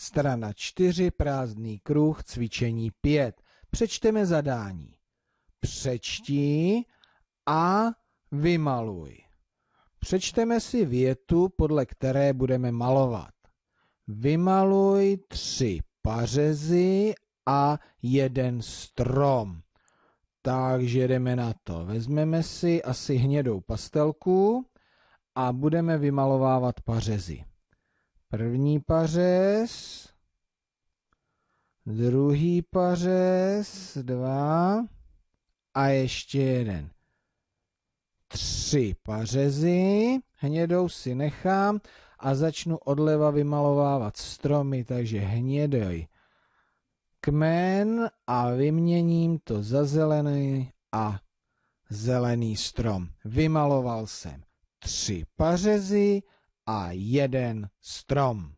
Strana 4, prázdný kruh, cvičení 5. Přečteme zadání. Přečti a vymaluj. Přečteme si větu, podle které budeme malovat. Vymaluj tři pařezy a jeden strom. Takže jdeme na to. Vezmeme si asi hnědou pastelku a budeme vymalovávat pařezy. První pařez, druhý pařez, dva a ještě jeden. Tři pařezy, hnědou si nechám a začnu odleva vymalovávat stromy, takže hnědej kmen a vyměním to za zelený a zelený strom. Vymaloval jsem tři pařezy a jeden strom.